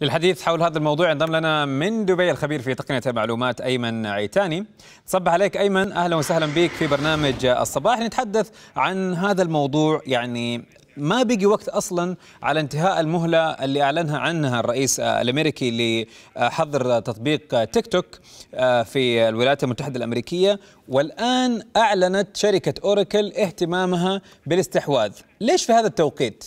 للحديث حول هذا الموضوع انضم لنا من دبي الخبير في تقنيه المعلومات ايمن عيتاني صبح عليك ايمن اهلا وسهلا بك في برنامج الصباح نتحدث عن هذا الموضوع يعني ما بقي وقت اصلا على انتهاء المهله اللي اعلنها عنها الرئيس الامريكي لحظر تطبيق تيك توك آه، في الولايات المتحده الامريكيه والان اعلنت شركه اوراكل اهتمامها بالاستحواذ ليش في هذا التوقيت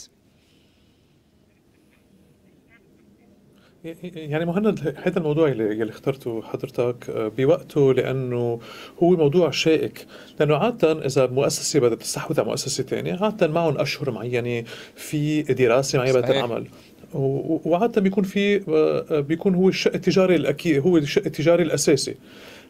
يعني مهند هذا الموضوع اللي, اللي اخترته حضرتك آه، بوقته لانه هو موضوع شائك لانه عاده اذا مؤسسه بدها تستحوذ على مؤسسه ثانيه عاده معهم اشهر معينه في دراسه معينه بدها تنعمل وعاده بيكون في آه، آه، بيكون هو الشق التجاري الاكيد هو الشق التجاري الاساسي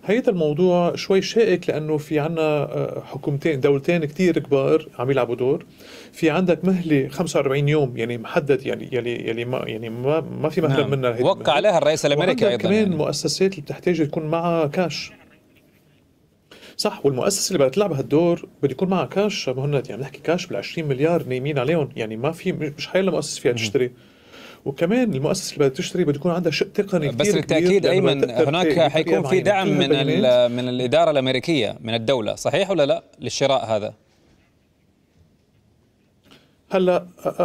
هيدا الموضوع شوي شائك لانه في عنا آه، حكومتين دولتين كتير كبار عم يلعبوا دور في عندك مهله 45 يوم يعني محدد يعني يلي يلي ما يعني ما, ما في مهلة نعم. منها وقع عليها الرئيس الامريكي ايضا كمان يعني. مؤسسات اللي بتحتاج تكون معها كاش صح والمؤسسه اللي بدها تلعب هالدور بده يكون معها كاش مهند عم يعني نحكي كاش بال 20 مليار نايمين عليهم يعني ما في مش حيلا مؤسسه فيها تشتري وكمان المؤسسه اللي بدها تشتري بده يكون عندها شق تقني كثير بس للتاكيد ايمن هناك حيكون في دعم من من الاداره الامريكيه من الدوله صحيح ولا لا للشراء هذا هلا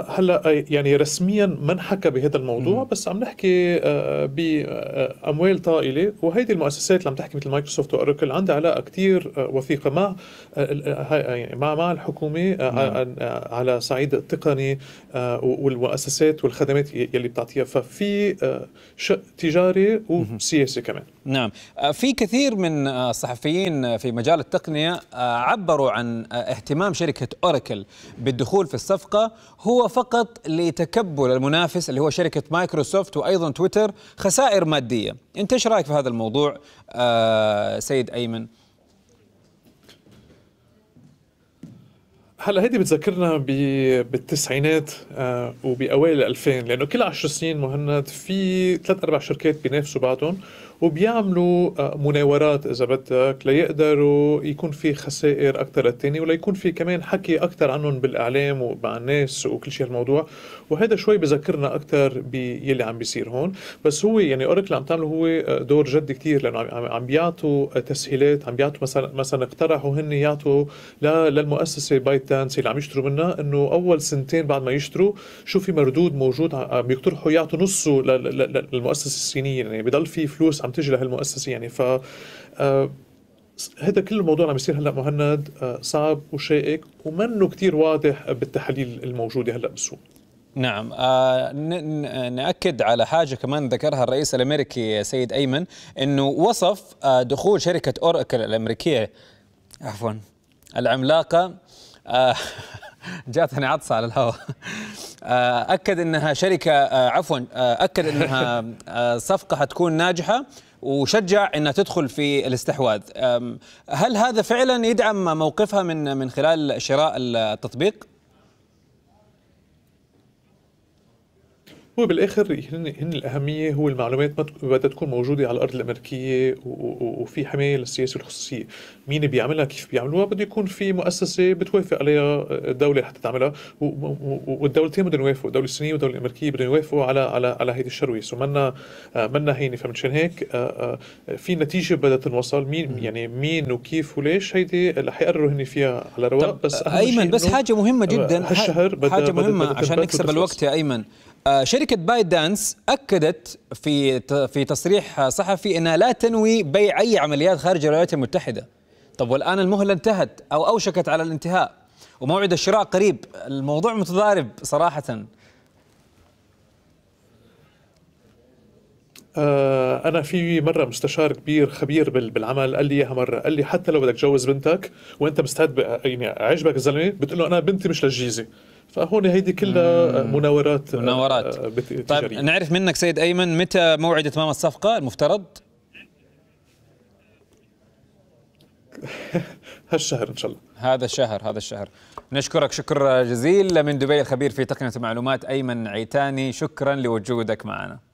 هلا يعني رسميا ما انحكى بهذا الموضوع مم. بس عم نحكي آه، باموال آه، طائله وهيدي المؤسسات اللي عم تحكي مثل مايكروسوفت واوراكل عندها علاقه كثير آه، وثيقه مع يعني مع مع الحكومه مم. على صعيد التقني والمؤسسات والخدمات يلي بتعطيها ففي شق تجاري وسياسي كمان نعم في كثير من الصحفيين في مجال التقنيه عبروا عن اهتمام شركه اوراكل بالدخول في الصفقه الصفقة هو فقط لتكبل المنافس اللي هو شركة مايكروسوفت وأيضا تويتر خسائر مادية أنت إيش رأيك في هذا الموضوع آه سيد أيمن؟ هلا هيدي بتذكرنا بالتسعينات آه، وباوائل الألفين لانه كل 10 سنين مهند في ثلاث اربع شركات بينافسوا بعضهم وبيعملوا آه، مناورات اذا بدك ليقدروا يكون في خسائر اكثر للثاني وليكون في كمان حكي اكثر عنهم بالاعلام ومع الناس وكل شيء الموضوع وهذا شوي بذكرنا اكثر باللي عم بيصير هون بس هو يعني اوركل عم تعمله هو آه، دور جد كثير لانه عم بيعطوا تسهيلات عم بيعطوا مثلا مثلا اقترحوا هن يعطوا للمؤسسه بايت الستانس اللي عم يشتروا منها انه اول سنتين بعد ما يشتروا شو في مردود موجود عم بيقترحوا يعطوا نصه للمؤسسه الصينيه يعني بضل في فلوس عم تجي لهالمؤسسه يعني ف هذا آه، كل الموضوع عم يصير هلا مهند آه، صعب وشائك ومنه كتير واضح بالتحاليل الموجوده هلا بالسوق نعم آه، ناكد على حاجه كمان ذكرها الرئيس الامريكي سيد ايمن انه وصف دخول شركه اوراكل الامريكيه عفوا العملاقه آه، جاتني عطسه على الهواء آه، اكد انها شركه آه، عفوا اكد انها صفقه حتكون ناجحه وشجع انها تدخل في الاستحواذ هل هذا فعلا يدعم موقفها من من خلال شراء التطبيق هو بالاخر هن, هن الاهميه هو المعلومات بدها تكون موجوده على الارض الامريكيه وفي حمايه للسياسه والخصوصيه، مين بيعملها كيف بيعملوها بده يكون في مؤسسه بتوافق عليها الدوله آه، حتى تعملها والدولتين بدهم يوافقوا، الدوله الصينيه والدوله الامريكيه بدهم يوافقوا على على على هيدي الشروه، سو منا آه، منا هينه فمنشان هيك آه، في نتيجه بدها تنوصل مين يعني مين وكيف وليش هيدي رح يقرروا هن فيها على رواق بس ايمن بس حاجه مهمه جدا هالشهر حاجه مهمه عشان نكسب الوقت يا ايمن آه، شركة باي دانس أكدت في في تصريح صحفي أنها لا تنوي بيع أي عمليات خارج الولايات المتحدة طب والآن المهلة انتهت أو أوشكت على الانتهاء وموعد الشراء قريب الموضوع متضارب صراحة آه، انا في مره مستشار كبير خبير بالعمل قال لي اياها مره قال لي حتى لو بدك تجوز بنتك وانت مستعد يعني عجبك الزلمه بتقول له انا بنتي مش للجيزه فهون هيدي كلها مناورات آه، مناورات آه، طيب نعرف منك سيد ايمن متى موعد اتمام الصفقه المفترض؟ هالشهر ان شاء الله هذا الشهر هذا الشهر نشكرك شكر جزيل من دبي الخبير في تقنيه المعلومات ايمن عيتاني شكرا لوجودك معنا